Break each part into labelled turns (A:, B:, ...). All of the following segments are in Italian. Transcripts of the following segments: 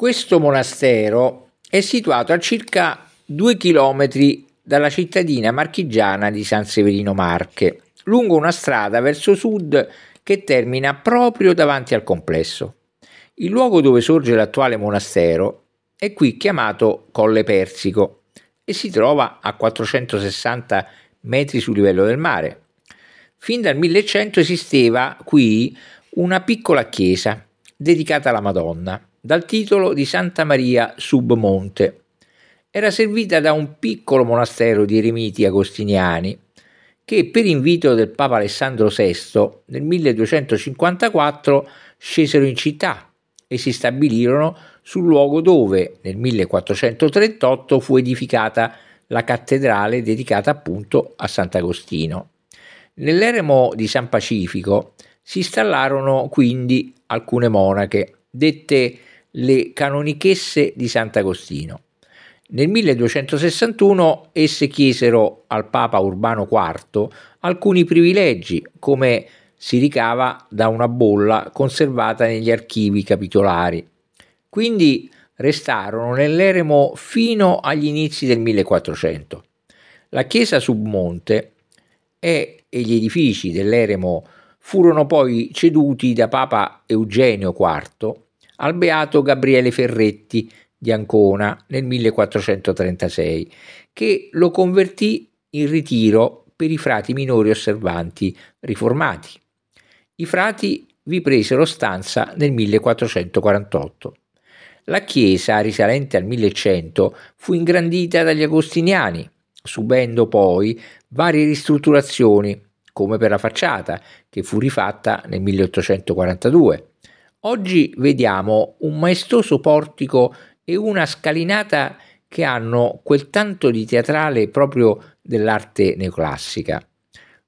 A: Questo monastero è situato a circa due chilometri dalla cittadina marchigiana di San Severino Marche, lungo una strada verso sud che termina proprio davanti al complesso. Il luogo dove sorge l'attuale monastero è qui chiamato Colle Persico e si trova a 460 metri sul livello del mare. Fin dal 1100 esisteva qui una piccola chiesa dedicata alla Madonna dal titolo di Santa Maria Submonte. Era servita da un piccolo monastero di eremiti agostiniani che per invito del Papa Alessandro VI nel 1254 scesero in città e si stabilirono sul luogo dove nel 1438 fu edificata la cattedrale dedicata appunto a Sant'Agostino. Nell'eremo di San Pacifico si installarono quindi alcune monache, dette le canonichesse di Sant'Agostino. Nel 1261 esse chiesero al Papa Urbano IV alcuni privilegi, come si ricava da una bolla conservata negli archivi capitolari. Quindi restarono nell'eremo fino agli inizi del 1400. La chiesa submonte e gli edifici dell'eremo furono poi ceduti da Papa Eugenio IV al beato Gabriele Ferretti di Ancona nel 1436, che lo convertì in ritiro per i frati minori osservanti riformati. I frati vi presero stanza nel 1448. La chiesa, risalente al 1100, fu ingrandita dagli agostiniani, subendo poi varie ristrutturazioni, come per la facciata, che fu rifatta nel 1842. Oggi vediamo un maestoso portico e una scalinata che hanno quel tanto di teatrale proprio dell'arte neoclassica.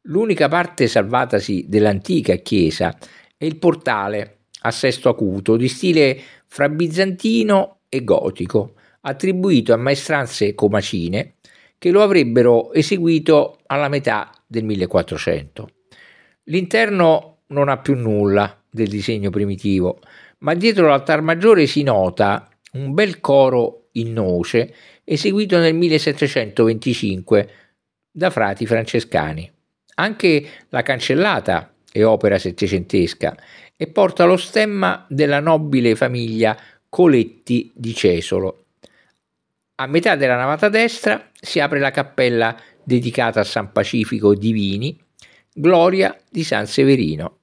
A: L'unica parte salvatasi dell'antica chiesa è il portale a sesto acuto di stile fra bizantino e gotico, attribuito a maestranze comacine che lo avrebbero eseguito alla metà del 1400. L'interno non ha più nulla, del disegno primitivo, ma dietro l'altar maggiore si nota un bel coro in noce eseguito nel 1725 da frati francescani. Anche la cancellata è opera settecentesca e porta lo stemma della nobile famiglia Coletti di Cesolo. A metà della navata destra si apre la cappella dedicata a San Pacifico Divini, gloria di San Severino.